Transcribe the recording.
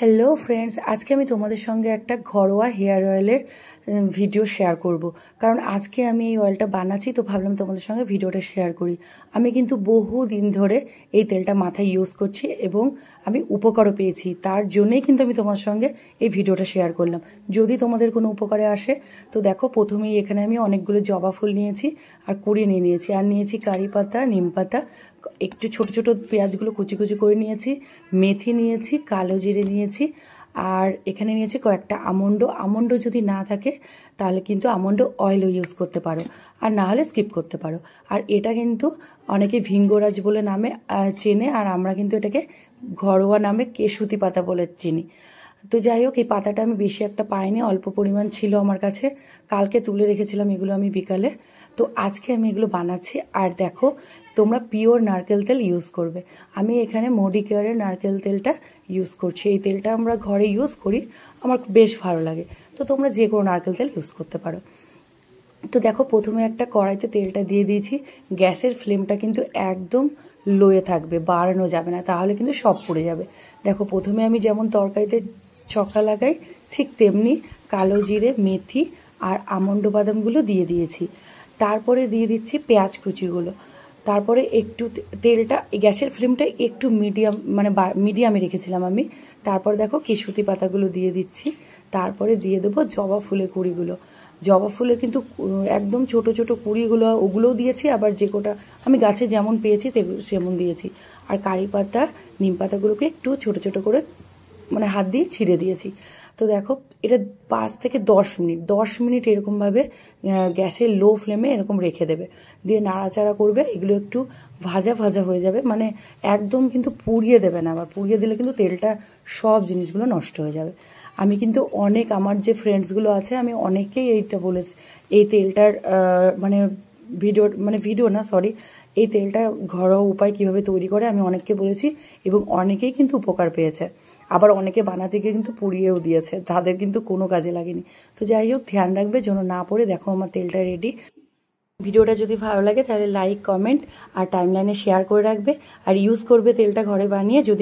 Hello friends আজকে আমি তোমাদের সঙ্গে একটা ঘরোয়া হেয়ার অয়েলের ভিডিও শেয়ার করব। কারণ আজকে আমি এই অয়েলটা বানাচ্ছি তো ভাবলাম তোমাদের সঙ্গে ভিডিওটা শেয়ার করি আমি কিন্তু বহু দিন ধরে এই তেলটা মাথায় ইউজ করছি এবং আমি উপকারও পেয়েছি তার জন্যেই কিন্তু আমি তোমার সঙ্গে এই ভিডিওটা শেয়ার করলাম যদি তোমাদের কোনো উপকারে আসে তো দেখো প্রথমেই এখানে আমি অনেকগুলো জবা ফুল নিয়েছি আর কুড়ি নিয়ে নিয়েছি আর নিয়েছি কারি পাতা নিম পাতা একটু ছোট ছোট পেঁয়াজগুলো কুচি কুচি করে নিয়েছি মেথি নিয়েছি কালো জিরে নিয়েছি আর এখানে নিয়েছি কয়েকটা আমন্ড আমন্ড যদি না থাকে তাহলে কিন্তু আমন্ড অয়েলও ইউজ করতে পারো আর না হলে স্কিপ করতে পারো আর এটা কিন্তু অনেকে ভিঙ্গরাজ বলে নামে চেনে আর আমরা কিন্তু এটাকে ঘরোয়া নামে কেশুতি পাতা বলে চিনি তো যাই হোক এই পাতাটা আমি বেশি একটা পাইনি অল্প পরিমাণ ছিল আমার কাছে কালকে তুলে রেখেছিলাম এগুলো আমি বিকালে তো আজকে আমি এগুলো বানাচ্ছি আর দেখো তোমরা পিওর নারকেল তেল ইউজ করবে আমি এখানে মডি কেয়ারের নারকেল তেলটা ইউজ করছি এই তেলটা আমরা ঘরে ইউজ করি আমার বেশ ভালো লাগে তো তোমরা যে কোনো নারকেল তেল ইউজ করতে পারো তো দেখো প্রথমে একটা কড়াইতে তেলটা দিয়ে দিয়েছি গ্যাসের ফ্লেমটা কিন্তু একদম লোয়ে থাকবে বাড়ানো যাবে না তাহলে কিন্তু সব পড়ে যাবে দেখো প্রথমে আমি যেমন তরকারিতে ছকা লাগাই ঠিক তেমনি কালো জিরে মেথি আর আমন্ড বাদামগুলো দিয়ে দিয়েছি তারপরে দিয়ে দিচ্ছি পেঁয়াজ কুচিগুলো তারপরে একটু তেলটা গ্যাসের ফ্লেমটা একটু মিডিয়াম মানে মিডিয়ামে রেখেছিলাম আমি তারপর দেখো কেশুতি পাতাগুলো দিয়ে দিচ্ছি তারপরে দিয়ে দেবো জবা ফুলের কুড়িগুলো জবা ফুলে কিন্তু একদম ছোট ছোট কুড়িগুলো ওগুলোও দিয়েছি আবার যে কোটা আমি গাছে যেমন পেয়েছি সেমন দিয়েছি আর কারি পাতা নিম পাতাগুলোকে একটু ছোট ছোট করে মানে হাত দিয়ে ছিঁড়ে দিয়েছি তো দেখো এটা পাঁচ থেকে দশ মিনিট দশ মিনিট এরকমভাবে গ্যাসে লো ফ্লেমে এরকম রেখে দেবে দিয়ে নাড়াচাড়া করবে এগুলো একটু ভাজা ভাজা হয়ে যাবে মানে একদম কিন্তু পুড়িয়ে দেবে না আবার পুড়িয়ে দিলে কিন্তু তেলটা সব জিনিসগুলো নষ্ট হয়ে যাবে আমি কিন্তু অনেক আমার যে ফ্রেন্ডসগুলো আছে আমি অনেকেই এইটা বলেছি এই তেলটার মানে ভিডিও মানে ভিডিও না সরি এই তেলটা ঘরোয়া উপায় কিভাবে তৈরি করে আমি অনেককে বলেছি এবং অনেকেই কিন্তু উপকার পেয়েছে আবার অনেকে বানাতে গিয়ে কিন্তু পুড়িয়েও দিয়েছে তাদের কিন্তু কোনো কাজে লাগেনি তো যাই হোক ধ্যান রাখবে যেন না পড়ে দেখো আমার তেলটা রেডি ভিডিওটা যদি ভালো লাগে তাহলে লাইক কমেন্ট আর টাইমলাইনে শেয়ার করে রাখবে আর ইউজ করবে তেলটা ঘরে বানিয়ে যদি